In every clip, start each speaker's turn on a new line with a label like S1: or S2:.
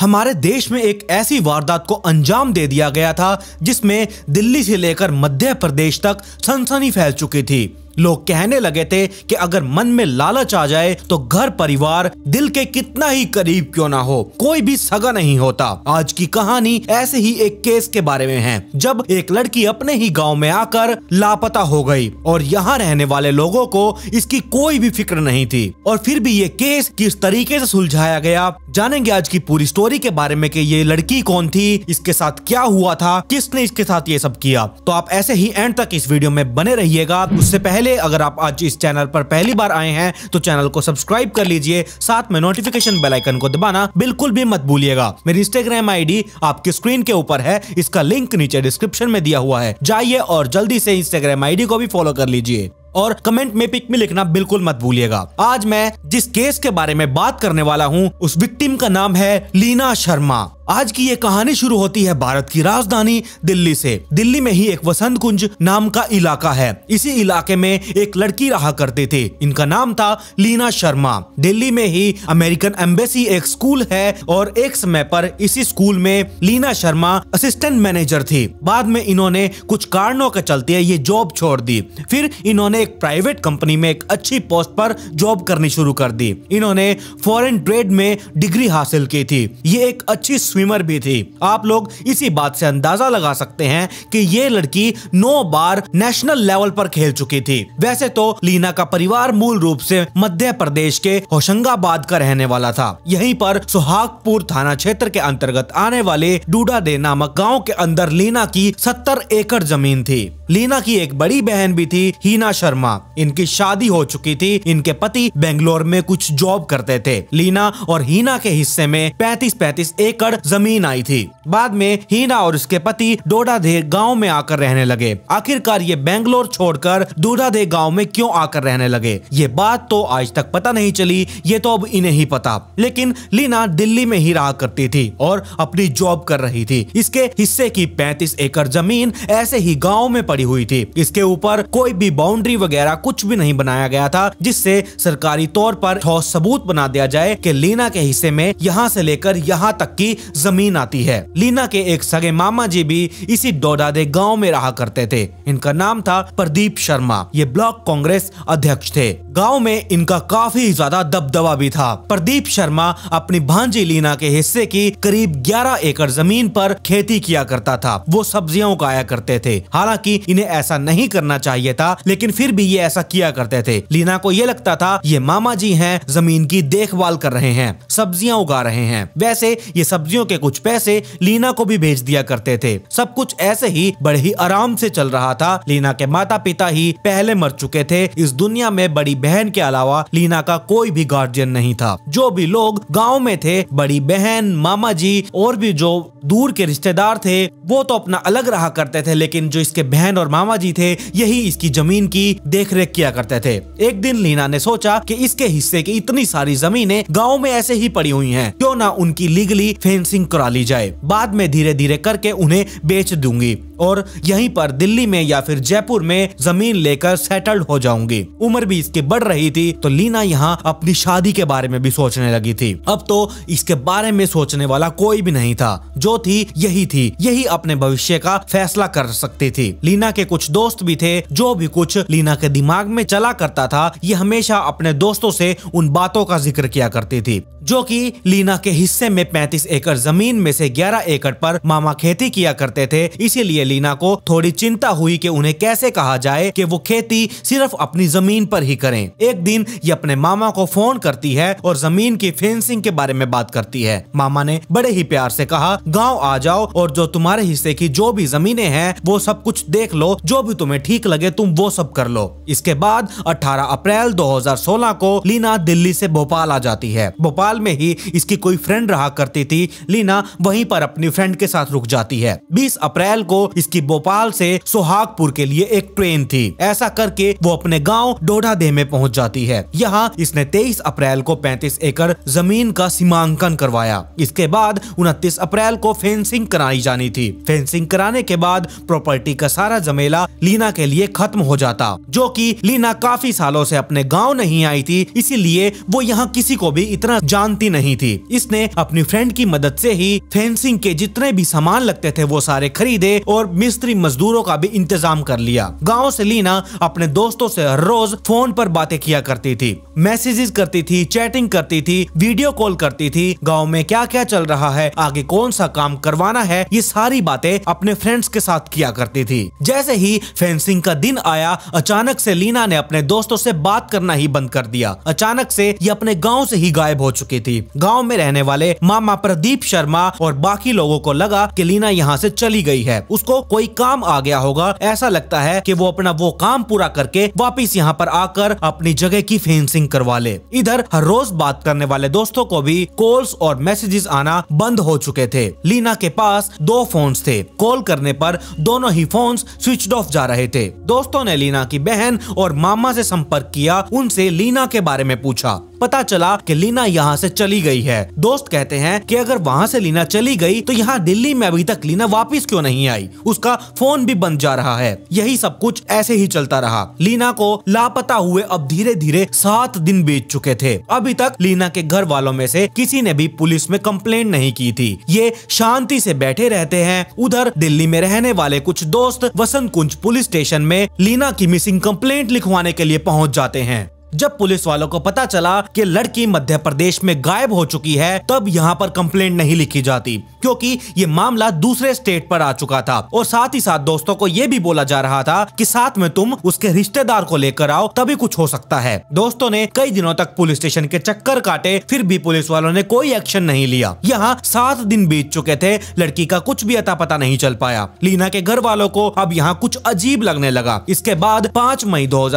S1: हमारे देश में एक ऐसी वारदात को अंजाम दे दिया गया था जिसमें दिल्ली से लेकर मध्य प्रदेश तक सनसनी फैल चुकी थी लोग कहने लगे थे कि अगर मन में लालच आ जाए तो घर परिवार दिल के कितना ही करीब क्यों ना हो कोई भी सगा नहीं होता आज की कहानी ऐसे ही एक केस के बारे में है जब एक लड़की अपने ही गाँव में आकर लापता हो गई और यहाँ रहने वाले लोगों को इसकी कोई भी फिक्र नहीं थी और फिर भी ये केस किस तरीके से सुलझाया गया जानेंगे आज की पूरी स्टोरी के बारे में कि ये लड़की कौन थी इसके साथ क्या हुआ था किसने इसके साथ ये सब किया तो आप ऐसे ही एंड तक इस वीडियो में बने रहिएगा उससे पहले पहले अगर आप आज इस चैनल पर पहली बार आए हैं तो चैनल को सब्सक्राइब कर लीजिए साथ में नोटिफिकेशन बेलाइकन को दबाना बिल्कुल भी मत भूलिएगा मेरी इंस्टाग्राम आईडी आपके स्क्रीन के ऊपर है इसका लिंक नीचे डिस्क्रिप्शन में दिया हुआ है जाइए और जल्दी से इंस्टाग्राम आईडी को भी फॉलो कर लीजिए और कमेंट में पिक में लिखना बिल्कुल मत भूलिएगा आज मैं जिस केस के बारे में बात करने वाला हूँ उस विक्टिम का नाम है लीना शर्मा आज की ये कहानी शुरू होती है भारत की राजधानी दिल्ली से दिल्ली में ही एक वसंत कुंज नाम का इलाका है इसी इलाके में एक लड़की रहा करते थे इनका नाम था लीना शर्मा दिल्ली में ही अमेरिकन एम्बेसी एक स्कूल है और एक समय पर इसी स्कूल में लीना शर्मा असिस्टेंट मैनेजर थी बाद में इन्होंने कुछ कारणों के चलते ये जॉब छोड़ दी फिर इन्होंने एक प्राइवेट कंपनी में एक अच्छी पोस्ट पर जॉब करनी शुरू कर दी इन्होंने फॉरेन ट्रेड में डिग्री हासिल की थी ये एक अच्छी स्विमर भी थी आप लोग इसी बात से अंदाजा लगा सकते हैं कि ये लड़की नौ बार नेशनल लेवल पर खेल चुकी थी वैसे तो लीना का परिवार मूल रूप से मध्य प्रदेश के होशंगाबाद का रहने वाला था यहीं पर सुहागपुर थाना क्षेत्र के अंतर्गत आने वाले डूडा दे नामक गाँव के अंदर लीना की सत्तर एकड़ जमीन थी लीना की एक बड़ी बहन भी थी हीना शर्मा इनकी शादी हो चुकी थी इनके पति बेंगलोर में कुछ जॉब करते थे लीना और हीना के हिस्से में पैतीस पैतीस एकड़ जमीन आई थी बाद में हीना और उसके पति डोडाधे गांव में आकर रहने लगे आखिरकार ये बेंगलोर छोड़कर डोडाधे गांव में क्यों आकर रहने लगे ये बात तो आज तक पता नहीं चली ये तो अब इन्हें ही पता लेकिन लीना दिल्ली में ही रहा करती थी और अपनी जॉब कर रही थी इसके हिस्से की पैंतीस एकड़ जमीन ऐसे ही गाँव में भरी हुई थी इसके ऊपर कोई भी बाउंड्री वगैरह कुछ भी नहीं बनाया गया था जिससे सरकारी तौर पर ठोस सबूत बना दिया जाए कि लीना के हिस्से में यहाँ से लेकर यहाँ तक की जमीन आती है लीना के एक सगे मामा जी भी इसी डोडादे गाँव में रहा करते थे इनका नाम था प्रदीप शर्मा ये ब्लॉक कांग्रेस अध्यक्ष थे गाँव में इनका काफी ज्यादा दबदबा भी था प्रदीप शर्मा अपनी भांजी लीना के हिस्से की करीब 11 एकड़ जमीन पर खेती किया करता था वो सब्जियों उगाया करते थे हालांकि इन्हें ऐसा नहीं करना चाहिए था लेकिन फिर भी ये ऐसा किया करते थे लीना को ये लगता था ये मामा जी है जमीन की देखभाल कर रहे हैं सब्जियां उगा रहे हैं वैसे ये सब्जियों के कुछ पैसे लीना को भी भेज दिया करते थे सब कुछ ऐसे ही बड़े ही आराम से चल रहा था लीना के माता पिता ही पहले मर चुके थे इस दुनिया में बड़ी बहन के अलावा लीना का कोई भी गार्जियन नहीं था जो भी लोग गाँव में थे बड़ी बहन मामा जी और भी जो दूर के रिश्तेदार थे वो तो अपना अलग रहा करते थे लेकिन जो इसके बहन बहन और मामा जी थे यही इसकी जमीन की देखरेख किया करते थे एक दिन लीना ने सोचा कि इसके हिस्से की इतनी सारी जमीनें गांव में ऐसे ही पड़ी हुई हैं क्यों ना उनकी लीगली फेंसिंग करा ली जाए बाद में धीरे धीरे करके उन्हें बेच दूंगी और यहीं पर दिल्ली में या फिर जयपुर में जमीन लेकर सेटल्ड हो जाऊंगी उम्र भी इसकी बढ़ रही थी तो लीना यहाँ अपनी शादी के बारे में भी सोचने लगी थी अब तो इसके बारे में सोचने वाला कोई भी नहीं था जो थी यही थी यही अपने भविष्य का फैसला कर सकती थी लीना लीना के कुछ दोस्त भी थे जो भी कुछ लीना के दिमाग में चला करता था ये हमेशा अपने दोस्तों से उन बातों का जिक्र किया करती थी जो कि लीना के हिस्से में 35 एकड़ जमीन में से 11 एकड़ पर मामा खेती किया करते थे इसीलिए लीना को थोड़ी चिंता हुई कि उन्हें कैसे कहा जाए कि वो खेती सिर्फ अपनी जमीन पर ही करें एक दिन ये अपने मामा को फोन करती है और जमीन की फेंसिंग के बारे में बात करती है मामा ने बड़े ही प्यार से कहा गाँव आ जाओ और जो तुम्हारे हिस्से की जो भी जमीने हैं वो सब कुछ देख देख लो जो भी तुम्हें ठीक लगे तुम वो सब कर लो इसके बाद 18 अप्रैल 2016 को लीना दिल्ली से भोपाल आ जाती है भोपाल में ही इसकी कोई फ्रेंड रहा करती थी लीना वहीं पर अपनी फ्रेंड के साथ रुक जाती है 20 अप्रैल को इसकी भोपाल से सोहागपुर के लिए एक ट्रेन थी ऐसा करके वो अपने गाँव देह में पहुँच जाती है यहाँ इसने तेईस अप्रैल को पैंतीस एकड़ जमीन का सीमांकन करवाया इसके बाद उनतीस अप्रैल को फेंसिंग कराई जानी थी फेंसिंग कराने के बाद प्रॉपर्टी का सारा सारा जमेला लीना के लिए खत्म हो जाता जो कि लीना काफी सालों से अपने गांव नहीं आई थी इसीलिए वो यहाँ किसी को भी इतना जानती नहीं थी इसने अपनी फ्रेंड की मदद से ही फेंसिंग के जितने भी सामान लगते थे वो सारे खरीदे और मिस्त्री मजदूरों का भी इंतजाम कर लिया गाँव ऐसी लीना अपने दोस्तों ऐसी हर रोज फोन आरोप बातें किया करती थी मैसेजेस करती थी चैटिंग करती थी वीडियो कॉल करती थी गाँव में क्या क्या चल रहा है आगे कौन सा काम करवाना है ये सारी बातें अपने फ्रेंड्स के साथ किया करती थी जैसे ही फेंसिंग का दिन आया अचानक से लीना ने अपने दोस्तों से बात करना ही बंद कर दिया अचानक से ये अपने गांव से ही गायब हो चुकी थी गांव में रहने वाले मामा प्रदीप शर्मा और बाकी लोगों को लगा कि लीना यहाँ से चली गई है उसको कोई काम आ गया होगा ऐसा लगता है कि वो अपना वो काम पूरा करके वापिस यहाँ पर आकर अपनी जगह की फेंसिंग करवा ले इधर हर रोज बात करने वाले दोस्तों को भी कॉल्स और मैसेजेस आना बंद हो चुके थे लीना के पास दो फोन थे कॉल करने पर दोनों ही फोन स्विच ऑफ जा रहे थे दोस्तों ने लीना की बहन और मामा से संपर्क किया उनसे लीना के बारे में पूछा पता चला कि लीना यहाँ से चली गई है दोस्त कहते हैं कि अगर वहाँ से लीना चली गई तो यहाँ दिल्ली में अभी तक लीना वापिस क्यों नहीं आई उसका फोन भी बंद जा रहा है यही सब कुछ ऐसे ही चलता रहा लीना को लापता हुए अब धीरे धीरे सात दिन बीत चुके थे अभी तक लीना के घर वालों में से किसी ने भी पुलिस में कम्प्लेन नहीं की थी ये शांति से बैठे रहते हैं उधर दिल्ली में रहने वाले कुछ दोस्त वसंत कुंज पुलिस स्टेशन में लीना की मिसिंग कम्प्लेन्ट लिखवाने के लिए पहुँच जाते हैं जब पुलिस वालों को पता चला कि लड़की मध्य प्रदेश में गायब हो चुकी है तब यहाँ पर कंप्लेंट नहीं लिखी जाती क्योंकि ये मामला दूसरे स्टेट पर आ चुका था और साथ ही साथ दोस्तों को ये भी बोला जा रहा था कि साथ में तुम उसके रिश्तेदार को लेकर आओ तभी कुछ हो सकता है दोस्तों ने कई दिनों तक पुलिस स्टेशन के चक्कर काटे फिर भी पुलिस वालों ने कोई एक्शन नहीं लिया यहाँ सात दिन बीत चुके थे लड़की का कुछ भी अता पता नहीं चल पाया लीना के घर वालों को अब यहाँ कुछ अजीब लगने लगा इसके बाद पाँच मई दो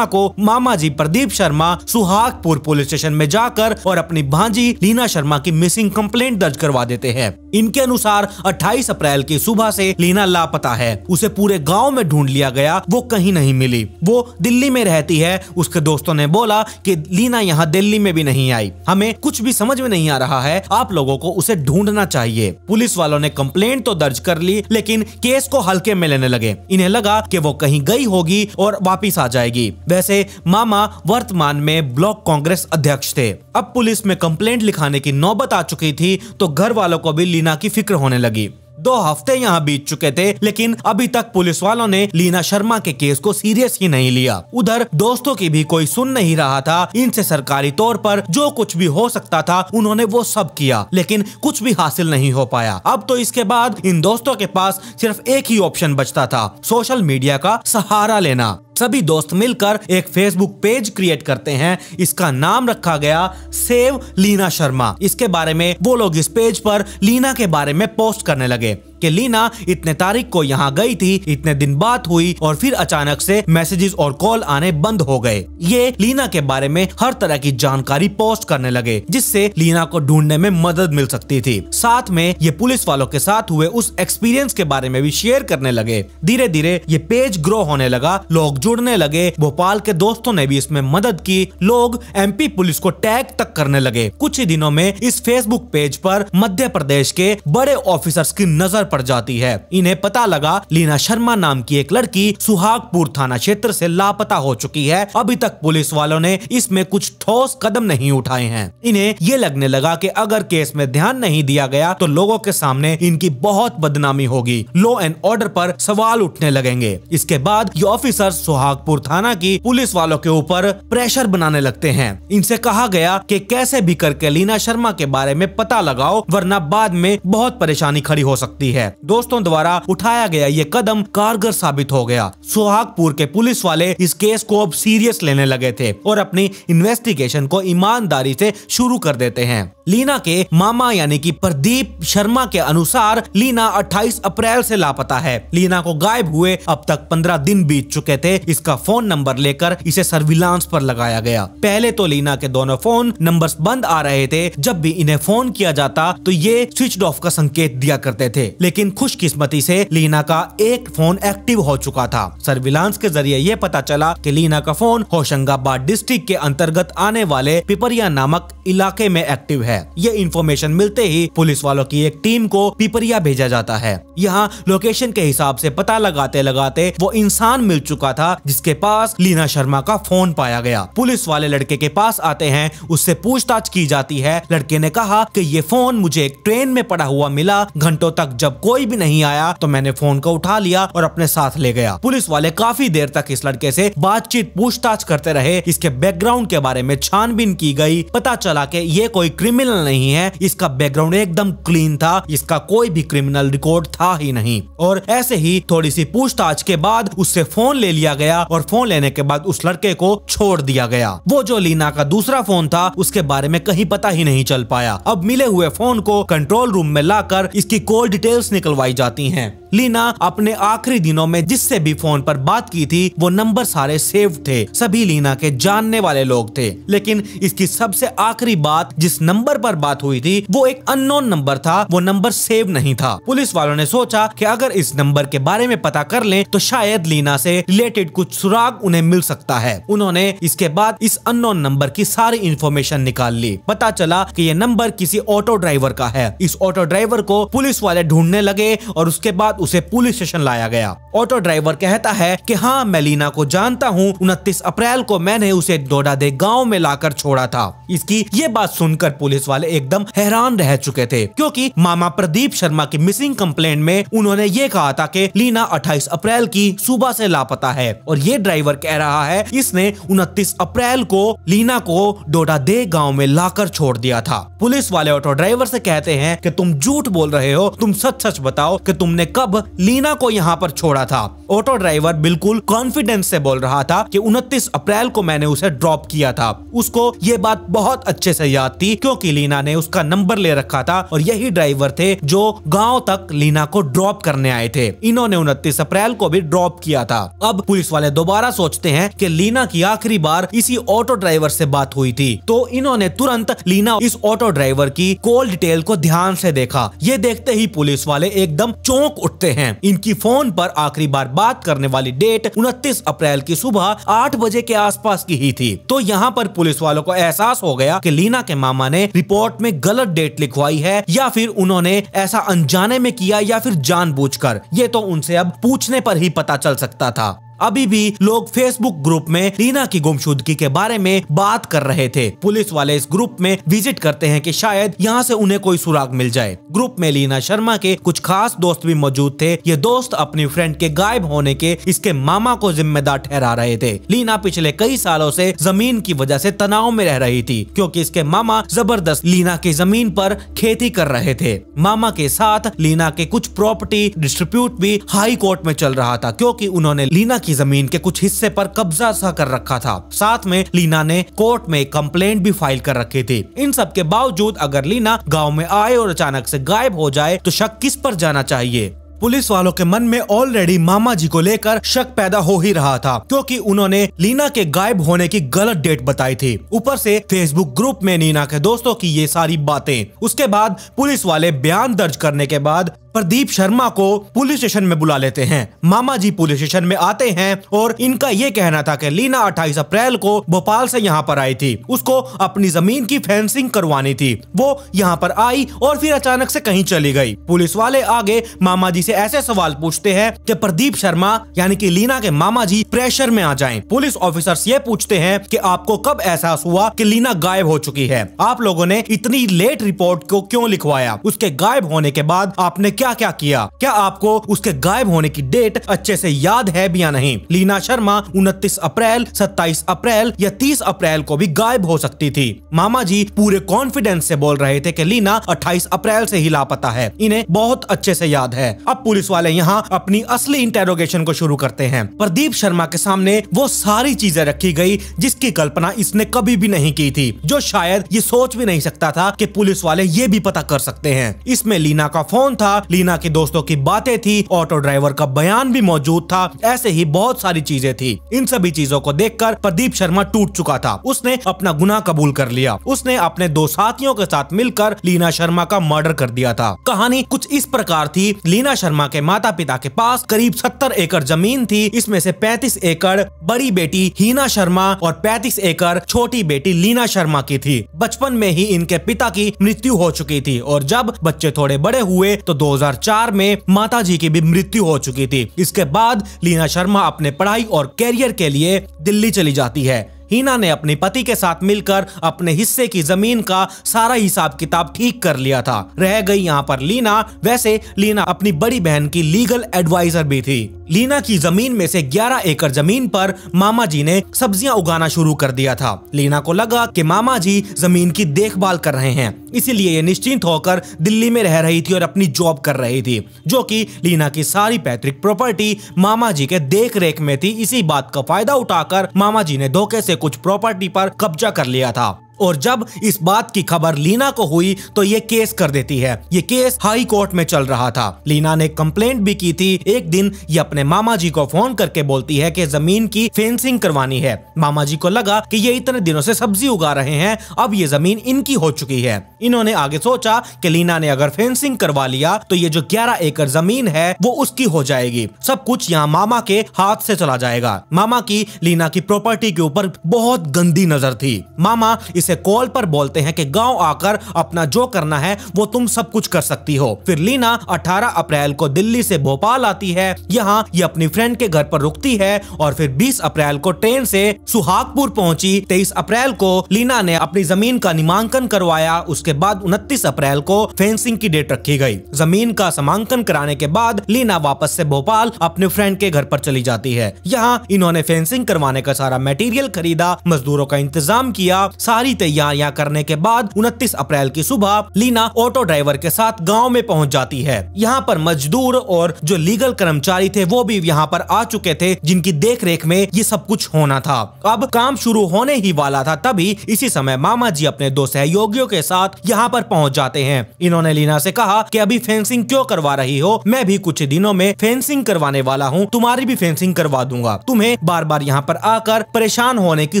S1: को मामा जी प्रदीप संदीप शर्मा सुहागपुर पुलिस स्टेशन में जाकर और अपनी भांजी लीना शर्मा की मिसिंग कंप्लेंट दर्ज करवा देते हैं इनके अनुसार 28 अप्रैल की सुबह से लीना लापता है उसे पूरे गांव में ढूंढ लिया गया वो कहीं नहीं मिली वो दिल्ली में रहती है उसके दोस्तों ने बोला कि लीना यहाँ दिल्ली में भी नहीं आई हमें कुछ भी समझ में नहीं आ रहा है आप लोगों को उसे ढूंढना चाहिए पुलिस वालों ने कंप्लेंट तो दर्ज कर ली लेकिन केस को हल्के में लेने लगे इन्हें लगा की वो कहीं गई होगी और वापिस आ जाएगी वैसे मामा वर्तमान में ब्लॉक कांग्रेस अध्यक्ष थे अब पुलिस में कंप्लेंट लिखाने की नौबत आ चुकी थी तो घर वालों को भी लीना की फिक्र होने लगी दो हफ्ते यहाँ बीत चुके थे लेकिन अभी तक पुलिस वालों ने लीना शर्मा के केस को सीरियस ही नहीं लिया उधर दोस्तों की भी कोई सुन नहीं रहा था इनसे सरकारी तौर पर जो कुछ भी हो सकता था उन्होंने वो सब किया लेकिन कुछ भी हासिल नहीं हो पाया अब तो इसके बाद इन दोस्तों के पास सिर्फ एक ही ऑप्शन बचता था सोशल मीडिया का सहारा लेना सभी दोस्त मिलकर एक फेसबुक पेज क्रिएट करते हैं इसका नाम रखा गया सेव लीना शर्मा इसके बारे में वो लोग इस पेज पर लीना के बारे में पोस्ट करने लगे कि लीना इतने तारीख को यहाँ गई थी इतने दिन बात हुई और फिर अचानक से मैसेजेस और कॉल आने बंद हो गए ये लीना के बारे में हर तरह की जानकारी पोस्ट करने लगे जिससे लीना को ढूंढने में मदद मिल सकती थी साथ में ये पुलिस वालों के साथ हुए उस एक्सपीरियंस के बारे में भी शेयर करने लगे धीरे धीरे ये पेज ग्रो होने लगा लोग जुड़ने लगे भोपाल के दोस्तों ने भी इसमें मदद की लोग एम पुलिस को टैग तक करने लगे कुछ ही दिनों में इस फेसबुक पेज आरोप मध्य प्रदेश के बड़े ऑफिसर्स की नजर पड़ जाती है इन्हें पता लगा लीना शर्मा नाम की एक लड़की सुहागपुर थाना क्षेत्र से लापता हो चुकी है अभी तक पुलिस वालों ने इसमें कुछ ठोस कदम नहीं उठाए हैं इन्हें ये लगने लगा कि अगर केस में ध्यान नहीं दिया गया तो लोगों के सामने इनकी बहुत बदनामी होगी लॉ एंड ऑर्डर पर सवाल उठने लगेंगे इसके बाद ये ऑफिसर सुहागपुर थाना की पुलिस वालों के ऊपर प्रेशर बनाने लगते है इनसे कहा गया की कैसे भी करके लीना शर्मा के बारे में पता लगाओ वरना बाद में बहुत परेशानी खड़ी हो सकती है है दोस्तों द्वारा उठाया गया ये कदम कारगर साबित हो गया सुहागपुर के पुलिस वाले इस केस को अब सीरियस लेने लगे थे और अपनी इन्वेस्टिगेशन को ईमानदारी से शुरू कर देते हैं लीना के मामा यानी कि प्रदीप शर्मा के अनुसार लीना 28 अप्रैल से लापता है लीना को गायब हुए अब तक 15 दिन बीत चुके थे इसका फोन नंबर लेकर इसे सर्विलांस पर लगाया गया पहले तो लीना के दोनों फोन नंबर्स बंद आ रहे थे जब भी इन्हें फोन किया जाता तो ये स्विच ऑफ का संकेत दिया करते थे लेकिन खुशकिस्मती से लीना का एक फोन एक्टिव हो चुका था सर्विलांस के जरिए ये पता चला कि लीना का फोन होशंगाबाद डिस्ट्रिक्ट के अंतर्गत आने वाले पिपरिया नामक इलाके में एक्टिव है ये इन्फॉर्मेशन मिलते ही पुलिस वालों की एक टीम को पिपरिया भेजा जाता है यहाँ लोकेशन के हिसाब ऐसी पता लगाते लगाते वो इंसान मिल चुका था जिसके पास लीना शर्मा का फोन पाया गया पुलिस वाले लड़के के पास आते हैं उससे पूछताछ की जाती है लड़के ने कहा कि ये फोन मुझे एक ट्रेन में पड़ा हुआ मिला घंटों तक जब जब कोई भी नहीं आया तो मैंने फोन को उठा लिया और अपने साथ ले गया पुलिस वाले काफी देर तक इस लड़के से बातचीत पूछताछ करते रहे इसके बैकग्राउंड के बारे में छानबीन की गई पता चला कि ये कोई क्रिमिनल नहीं है इसका बैकग्राउंड एकदम क्लीन था इसका कोई भी क्रिमिनल रिकॉर्ड था ही नहीं और ऐसे ही थोड़ी सी पूछताछ के बाद उससे फोन ले लिया गया और फोन लेने के बाद उस लड़के को छोड़ दिया गया वो जो लीना का दूसरा फोन था उसके बारे में कहीं पता ही नहीं चल पाया अब मिले हुए फोन को कंट्रोल रूम में लाकर इसकी कॉल डिटेल निकलवाई जाती हैं लीना अपने आखिरी दिनों में जिससे भी फोन पर बात की थी वो नंबर सारे सेव थे सभी लीना के जानने वाले लोग थे लेकिन इसकी सबसे आखिरी बात जिस नंबर पर बात हुई थी वो एक अननोन नंबर था वो नंबर सेव नहीं था पुलिस वालों ने सोचा कि अगर इस नंबर के बारे में पता कर लें तो शायद लीना से रिलेटेड कुछ सुराग उन्हें मिल सकता है उन्होंने इसके बाद इस अननोन नंबर की सारी इंफॉर्मेशन निकाल ली पता चला कि ये नंबर किसी ऑटो ड्राइवर का है इस ऑटो ड्राइवर को पुलिस वाले ढूंढने लगे और उसके बाद उसे पुलिस स्टेशन लाया गया ऑटो ड्राइवर कहता है कि हाँ मैं लीना को जानता हूँ उनतीस अप्रैल को मैंने उसे डोडा दे गाँव में लाकर छोड़ा था इसकी ये बात सुनकर पुलिस वाले एकदम हैरान रह चुके थे क्यूँकी मामा प्रदीप शर्मा की मिसिंग कम्प्लेन में उन्होंने ये कहा था की लीना अट्ठाईस अप्रैल की सुबह से लापता है और ये ड्राइवर कह रहा है इसने 29 अप्रैल को लीना को डोडा दे गाँव में लाकर छोड़ दिया था पुलिस वाले ऑटो ड्राइवर से कहते हैं कि तुम झूठ बोल रहे हो तुम सच सच बताओ कि तुमने कब लीना को यहाँ पर छोड़ा था ऑटो ड्राइवर बिल्कुल कॉन्फिडेंस से बोल रहा था कि 29 अप्रैल को मैंने उसे ड्रॉप किया था उसको ये बात बहुत अच्छे से याद थी क्योंकि लीना ने उसका नंबर ले रखा था और यही ड्राइवर थे जो गाँव तक लीना को ड्रॉप करने आए थे इन्होंने उनतीस अप्रैल को भी ड्रॉप किया था अब पुलिस वाले दोबारा सोचते है की लीना की आखिरी बार इसी ऑटो ड्राइवर ऐसी बात हुई थी तो इन्होंने तुरंत लीना इस ऑटो ड्राइवर की कॉल डिटेल को ध्यान ऐसी देखा ये देखते ही पुलिस वाले एकदम चौंक उठते सकते हैं इनकी फोन पर आखिरी बार बात करने वाली डेट उनतीस अप्रैल की सुबह आठ बजे के आसपास की ही थी तो यहाँ पर पुलिस वालों को एहसास हो गया कि लीना के मामा ने रिपोर्ट में गलत डेट लिखवाई है या फिर उन्होंने ऐसा अनजाने में किया या फिर जानबूझकर ये तो उनसे अब पूछने पर ही पता चल सकता था अभी भी लोग फेसबुक ग्रुप में रीना की गुमशुदगी के बारे में बात कर रहे थे पुलिस वाले इस ग्रुप में विजिट करते हैं कि शायद यहाँ से उन्हें कोई सुराग मिल जाए ग्रुप में लीना शर्मा के कुछ खास दोस्त भी मौजूद थे ये दोस्त अपनी फ्रेंड के गायब होने के इसके मामा को जिम्मेदार ठहरा रहे थे लीना पिछले कई सालों से जमीन की वजह से तनाव में रह रही थी क्योंकि इसके मामा जबरदस्त लीना की जमीन पर खेती कर रहे थे मामा के साथ लीना के कुछ प्रॉपर्टी डिस्ट्रीब्यूट भी हाई कोर्ट में चल रहा था क्योंकि उन्होंने लीना की जमीन के कुछ हिस्से पर कब्जा सा कर रखा था साथ में लीना ने कोर्ट में कंप्लेंट भी फाइल कर रखी थी इन सब के बावजूद अगर लीना गाँव में आए और अचानक से गायब हो जाए तो शक किस पर जाना चाहिए पुलिस वालों के मन में ऑलरेडी मामा जी को लेकर शक पैदा हो ही रहा था क्योंकि उन्होंने लीना के गायब होने की गलत डेट बताई थी ऊपर से फेसबुक ग्रुप में नीना के दोस्तों की ये सारी बातें उसके बाद पुलिस वाले बयान दर्ज करने के बाद प्रदीप शर्मा को पुलिस स्टेशन में बुला लेते हैं मामा जी पुलिस स्टेशन में आते हैं और इनका ये कहना था कि लीना 28 अप्रैल को भोपाल से यहाँ पर आई थी उसको अपनी जमीन की फेंसिंग करवानी थी वो यहाँ पर आई और फिर अचानक से कहीं चली गई पुलिस वाले आगे मामा जी से ऐसे सवाल पूछते हैं कि प्रदीप शर्मा यानी कि लीना के मामा जी प्रेशर में आ जाएं। पुलिस ऑफिसर ये पूछते हैं कि आपको कब एहसास हुआ कि लीना गायब हो चुकी है आप लोगों ने इतनी लेट रिपोर्ट को क्यों लिखवाया उसके गायब होने के बाद आपने क्या क्या क्या किया क्या आपको उसके गायब होने की डेट अच्छे से याद है भी या नहीं लीना शर्मा उनतीस अप्रैल सत्ताईस अप्रैल या तीस अप्रैल को भी गायब हो सकती थी मामा जी पूरे कॉन्फिडेंस से बोल रहे थे कि लीना 28 अप्रैल से ही लापता है इन्हें बहुत अच्छे से याद है अब पुलिस वाले यहाँ अपनी असली इंटेरोगेशन को शुरू करते हैं प्रदीप शर्मा के सामने वो सारी चीजें रखी गयी जिसकी कल्पना इसने कभी भी नहीं की थी जो शायद ये सोच भी नहीं सकता था की पुलिस वाले ये भी पता कर सकते हैं इसमें लीना का फोन था लीना के दोस्तों की बातें थी ऑटो ड्राइवर का बयान भी मौजूद था ऐसे ही बहुत सारी चीजें थी इन सभी चीजों को देख प्रदीप शर्मा टूट चुका था उसने अपना गुना कबूल कर लिया उसने अपने दो साथियों के साथ मिलकर लीना शर्मा का मर्डर कर दिया था कहानी कुछ इस प्रकार थी लीना शर्मा के माता पिता के पास करीब सत्तर एकड़ जमीन थी इसमें से पैंतीस एकड़ बड़ी बेटी हीना शर्मा और पैतीस एकड़ छोटी बेटी लीना शर्मा की थी बचपन में ही इनके पिता की मृत्यु हो चुकी थी और जब बच्चे थोड़े बड़े हुए तो दो 2004 में माताजी की भी मृत्यु हो चुकी थी इसके बाद लीना शर्मा अपने पढ़ाई और कैरियर के लिए दिल्ली चली जाती है हीना ने अपने पति के साथ मिलकर अपने हिस्से की जमीन का सारा हिसाब किताब ठीक कर लिया था रह गई यहाँ पर लीना वैसे लीना अपनी बड़ी बहन की लीगल एडवाइजर भी थी लीना की जमीन में से 11 एकड़ जमीन पर मामा जी ने सब्जियां उगाना शुरू कर दिया था लीना को लगा कि मामा जी जमीन की देखभाल कर रहे हैं इसीलिए ये निश्चिंत होकर दिल्ली में रह रही थी और अपनी जॉब कर रही थी जो कि लीना की सारी पैतृक प्रॉपर्टी मामा जी के देख रेख में थी इसी बात का फायदा उठाकर मामा जी ने धोखे से कुछ प्रॉपर्टी पर कब्जा कर लिया था और जब इस बात की खबर लीना को हुई तो ये केस कर देती है ये केस हाई कोर्ट में चल रहा था लीना ने कंप्लेंट भी की थी एक दिन ये अपने मामा जी को फोन करके बोलती है कि जमीन की फेंसिंग करवानी है मामा जी को लगा कि ये इतने दिनों से सब्जी उगा रहे हैं अब ये जमीन इनकी हो चुकी है इन्होंने आगे सोचा की लीना ने अगर फेंसिंग करवा लिया तो ये जो ग्यारह एकड़ जमीन है वो उसकी हो जाएगी सब कुछ यहाँ मामा के हाथ से चला जाएगा मामा की लीना की प्रॉपर्टी के ऊपर बहुत गंदी नजर थी मामा इस इसे कॉल पर बोलते हैं कि गांव आकर अपना जो करना है वो तुम सब कुछ कर सकती हो फिर लीना 18 अप्रैल को दिल्ली से भोपाल आती है यहाँ ये अपनी फ्रेंड के घर पर रुकती है और फिर 20 अप्रैल को ट्रेन से सुहागपुर पहुंची 23 अप्रैल को लीना ने अपनी जमीन का नीमांकन करवाया उसके बाद उनतीस अप्रैल को फेंसिंग की डेट रखी गयी जमीन का समांकन कराने के बाद लीना वापस ऐसी भोपाल अपने फ्रेंड के घर पर चली जाती है यहाँ इन्होंने फेंसिंग करवाने का सारा मेटीरियल खरीदा मजदूरों का इंतजाम किया सारी सारी तैयारियां करने के बाद 29 अप्रैल की सुबह लीना ऑटो ड्राइवर के साथ गाँव में पहुँच जाती है यहाँ पर मजदूर और जो लीगल कर्मचारी थे वो भी यहाँ पर आ चुके थे जिनकी देख रेख में ये सब कुछ होना था अब काम शुरू होने ही वाला था तभी इसी समय मामा जी अपने दो सहयोगियों के साथ यहाँ पर पहुँच जाते हैं इन्होंने लीना ऐसी कहा की अभी फेंसिंग क्यों करवा रही हो मैं भी कुछ दिनों में फेंसिंग करवाने वाला हूँ तुम्हारी भी फेंसिंग करवा दूंगा तुम्हें बार बार यहाँ पर आकर परेशान होने की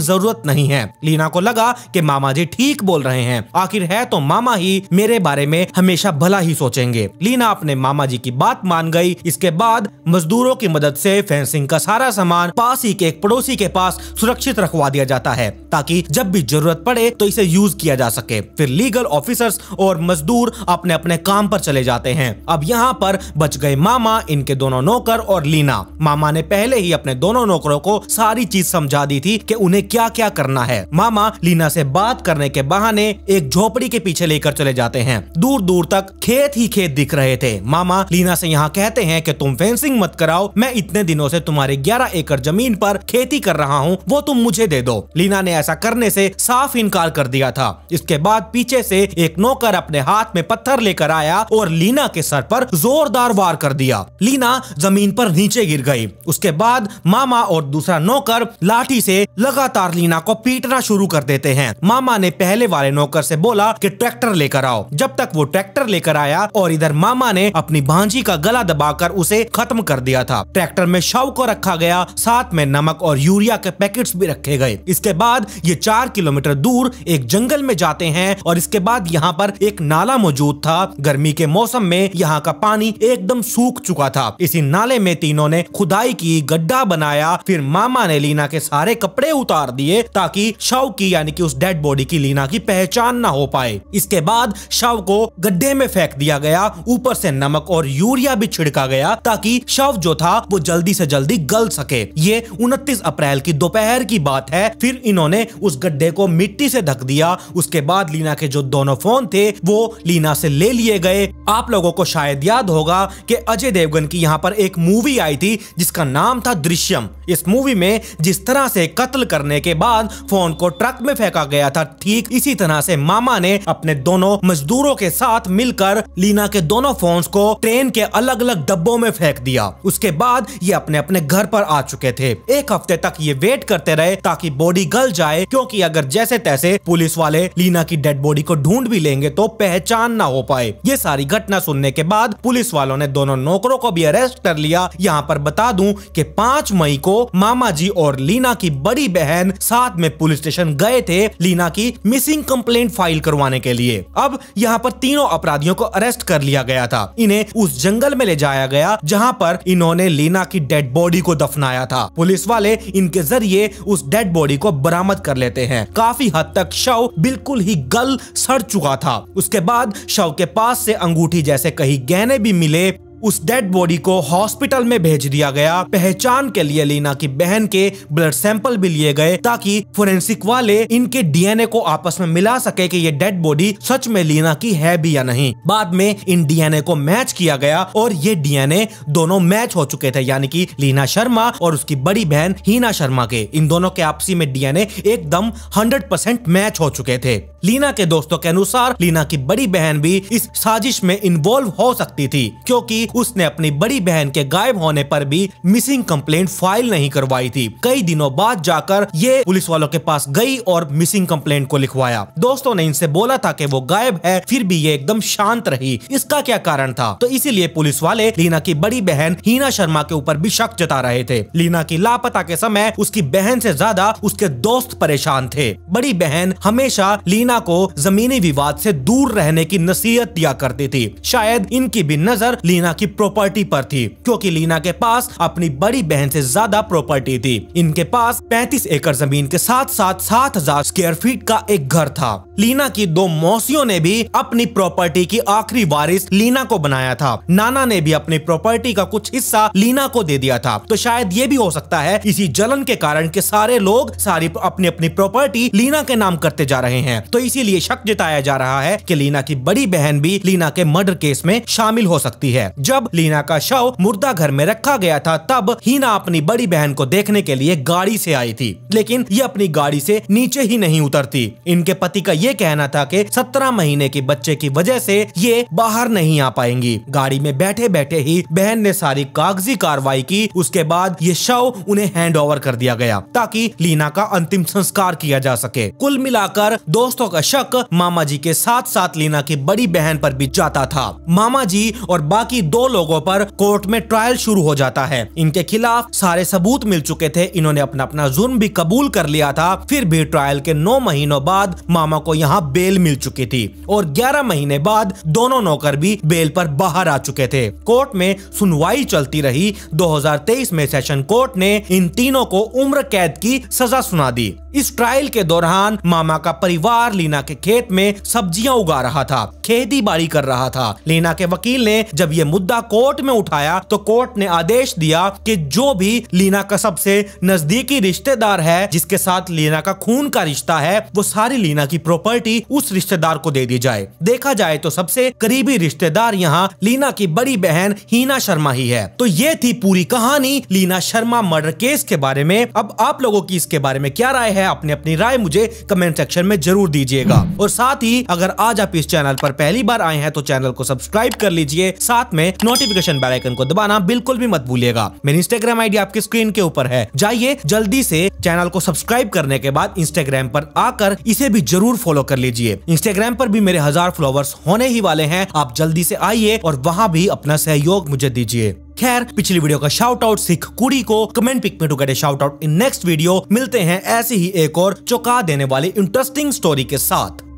S1: जरूरत नहीं है लीना को लगा कि मामा जी ठीक बोल रहे हैं आखिर है तो मामा ही मेरे बारे में हमेशा भला ही सोचेंगे लीना अपने मामा जी की बात मान गई इसके बाद मजदूरों की मदद से फेंसिंग का सारा सामान पास ही के एक पड़ोसी के पास सुरक्षित रखवा दिया जाता है ताकि जब भी जरूरत पड़े तो इसे यूज किया जा सके फिर लीगल ऑफिसर्स और मजदूर अपने अपने काम पर चले जाते हैं अब यहाँ पर बच गए मामा इनके दोनों नौकर और लीना मामा ने पहले ही अपने दोनों नौकरों को सारी चीज समझा दी थी कि उन्हें क्या क्या करना है मामा लीना से बात करने के बहाने एक झोपड़ी के पीछे लेकर चले जाते हैं दूर दूर तक खेत ही खेत दिख रहे थे मामा लीना से यहाँ कहते हैं कि तुम फेंसिंग मत कराओ मैं इतने दिनों से तुम्हारे 11 एकड़ जमीन पर खेती कर रहा हूँ वो तुम मुझे दे दो लीना ने ऐसा करने से साफ इनकार कर दिया था इसके बाद पीछे से एक नौकर अपने हाथ में पत्थर लेकर आया और लीना के सर पर जोरदार वार कर दिया लीना जमीन पर नीचे गिर गई उसके बाद मामा और दूसरा नौकर लाठी से लगातार लीना को पीटना शुरू कर देते हैं मामा ने पहले वाले नौकर से बोला कि ट्रैक्टर लेकर आओ जब तक वो ट्रैक्टर लेकर आया और इधर मामा ने अपनी भांजी का गला दबाकर उसे खत्म कर दिया था ट्रैक्टर में शव को रखा गया साथ में नमक और यूरिया के पैकेट भी रखे गए इसके बाद ये चार किलोमीटर दूर एक जंगल में जाते हैं और इसके बाद यहाँ पर एक नाला मौजूद था गर्मी के मौसम में यहाँ का पानी एकदम सूख चुका था इसी नाले में तीनों ने खुदाई की गड्ढा बनाया फिर मामा ने लीना के सारे कपड़े उतार दिए ताकि शव की यानी कि उस डेड डेड बॉडी की लीना की पहचान ना हो पाए इसके बाद शव को गड्ढे में फेंक दिया गया ऊपर से नमक और यूरिया भी छिड़का गया ताकि शव जो था वो जल्दी से जल्दी गल सके ये 29 अप्रैल की दोपहर की बात है फिर इन्होंने उस गड्ढे को मिट्टी से ढक दिया उसके बाद लीना के जो दोनों फोन थे वो लीना से ले लिए गए आप लोगों को शायद याद होगा कि अजय देवगन की यहाँ पर एक मूवी आई थी जिसका नाम था दृश्यम इस मूवी में जिस तरह से कत्ल करने के बाद फोन को ट्रक में फेंका गया गया था ठीक इसी तरह से मामा ने अपने दोनों मजदूरों के साथ मिलकर लीना के दोनों फोन को ट्रेन के अलग अलग डब्बों में फेंक दिया उसके बाद ये अपने अपने घर पर आ चुके थे एक हफ्ते तक ये वेट करते रहे ताकि बॉडी गल जाए क्योंकि अगर जैसे तैसे पुलिस वाले लीना की डेड बॉडी को ढूंढ भी लेंगे तो पहचान ना हो पाए ये सारी घटना सुनने के बाद पुलिस वालों ने दोनों नौकरों को भी अरेस्ट कर लिया यहाँ पर बता दूं कि पांच मई को मामा जी और लीना की बड़ी बहन साथ में पुलिस स्टेशन गए थे रीना की मिसिंग कंप्लेंट फाइल करवाने के लिए अब यहाँ पर तीनों अपराधियों को अरेस्ट कर लिया गया था इन्हें उस जंगल में ले जाया गया जहाँ पर इन्होंने लीना की डेड बॉडी को दफनाया था पुलिस वाले इनके जरिए उस डेड बॉडी को बरामद कर लेते हैं काफी हद तक शव बिल्कुल ही गल सड़ चुका था उसके बाद शव के पास से अंगूठी जैसे कहीं गहने भी मिले उस डेड बॉडी को हॉस्पिटल में भेज दिया गया पहचान के लिए लीना की बहन के ब्लड सैंपल भी लिए गए ताकि फोरेंसिक वाले इनके डीएनए को आपस में मिला सके कि ये डेड बॉडी सच में लीना की है भी या नहीं बाद में इन डीएनए को मैच किया गया और ये डीएनए दोनों मैच हो चुके थे यानी कि लीना शर्मा और उसकी बड़ी बहन हीना शर्मा के इन दोनों के आपसी में डीएनए एकदम हंड्रेड मैच हो चुके थे लीना के दोस्तों के अनुसार लीना की बड़ी बहन भी इस साजिश में इन्वॉल्व हो सकती थी क्योंकि उसने अपनी बड़ी बहन के गायब होने पर भी मिसिंग कंप्लेंट फाइल नहीं करवाई थी कई दिनों बाद जाकर ये पुलिस वालों के पास गई और मिसिंग कंप्लेंट को लिखवाया दोस्तों ने इनसे बोला था कि वो गायब है फिर भी ये एकदम शांत रही इसका क्या कारण था तो इसीलिए पुलिस वाले लीना की बड़ी बहन हीना शर्मा के ऊपर भी शक जता रहे थे लीना की लापता के समय उसकी बहन से ज्यादा उसके दोस्त परेशान थे बड़ी बहन हमेशा लीना को जमीनी विवाद ऐसी दूर रहने की नसीहत दिया करती थी शायद इनकी भी नजर लीना की की प्रॉपर्टी पर थी क्योंकि लीना के पास अपनी बड़ी बहन से ज्यादा प्रॉपर्टी थी इनके पास 35 एकड़ जमीन के साथ साथ सात हजार स्क्वेयर फीट का एक घर था लीना की दो मौसियों ने भी अपनी प्रॉपर्टी की आखिरी वारिस लीना को बनाया था नाना ने भी अपनी प्रॉपर्टी का कुछ हिस्सा लीना को दे दिया था तो शायद ये भी हो सकता है इसी जलन के कारण के सारे लोग सारी अपनी अपनी प्रॉपर्टी लीना के नाम करते जा रहे हैं तो इसीलिए शक जताया जा रहा है की लीना की बड़ी बहन भी लीना के मर्डर केस में शामिल हो सकती है जब लीना का शव मुर्दा घर में रखा गया था तब हीना अपनी बड़ी बहन को देखने के लिए गाड़ी से आई थी लेकिन ये अपनी गाड़ी से नीचे ही नहीं उतरती इनके पति का ये कहना था कि सत्रह महीने के बच्चे की वजह से ये बाहर नहीं आ पाएंगी गाड़ी में बैठे बैठे ही बहन ने सारी कागजी कार्रवाई की उसके बाद ये शव उन्हें हैंड ओवर कर दिया गया ताकि लीना का अंतिम संस्कार किया जा सके कुल मिलाकर दोस्तों का शक मामा जी के साथ साथ लीना की बड़ी बहन पर भी जाता था मामा जी और बाकी दो लोगों पर कोर्ट में ट्रायल शुरू हो जाता है इनके खिलाफ सारे सबूत मिल चुके थे इन्होंने अपना अपना जुर्म भी कबूल कर लिया था फिर भी ट्रायल के नौ महीनों बाद मामा को यहाँ बेल मिल चुकी थी और ग्यारह महीने बाद दोनों नौकर भी बेल पर बाहर आ चुके थे कोर्ट में सुनवाई चलती रही 2023 में सेशन कोर्ट ने इन तीनों को उम्र कैद की सजा सुना दी इस ट्रायल के दौरान मामा का परिवार लीना के खेत में सब्जियां उगा रहा था खेती बाड़ी कर रहा था लीना के वकील ने जब ये मुद्दा मुद्दा कोर्ट में उठाया तो कोर्ट ने आदेश दिया कि जो भी लीना का सबसे नजदीकी रिश्तेदार है जिसके साथ लीना का खून का रिश्ता है वो सारी लीना की प्रॉपर्टी उस रिश्तेदार को दे दी जाए देखा जाए तो सबसे करीबी रिश्तेदार यहाँ लीना की बड़ी बहन हीना शर्मा ही है तो ये थी पूरी कहानी लीना शर्मा मर्डर केस के बारे में अब आप लोगों की इसके बारे में क्या राय है अपनी अपनी राय मुझे कमेंट सेक्शन में जरूर दीजिएगा और साथ ही अगर आज आप इस चैनल पर पहली बार आए हैं तो चैनल को सब्सक्राइब कर लीजिए साथ में लाइक नोटिफिकेशन बेल आइकन को दबाना बिल्कुल भी मत भूलिएगा मेरी इंस्टाग्राम आईडी आपके स्क्रीन के ऊपर है जाइए जल्दी से चैनल को सब्सक्राइब करने के बाद इंस्टाग्राम पर आकर इसे भी जरूर फॉलो कर लीजिए इंस्टाग्राम पर भी मेरे हजार फॉलोअर्स होने ही वाले हैं आप जल्दी से आइए और वहाँ भी अपना सहयोग मुझे दीजिए खैर पिछली वीडियो का शाउट आउट सिख कुड़ी को कमेंट पिक में to get a shout out in next video मिलते हैं ऐसी ही एक और चौंका देने वाली इंटरेस्टिंग स्टोरी के साथ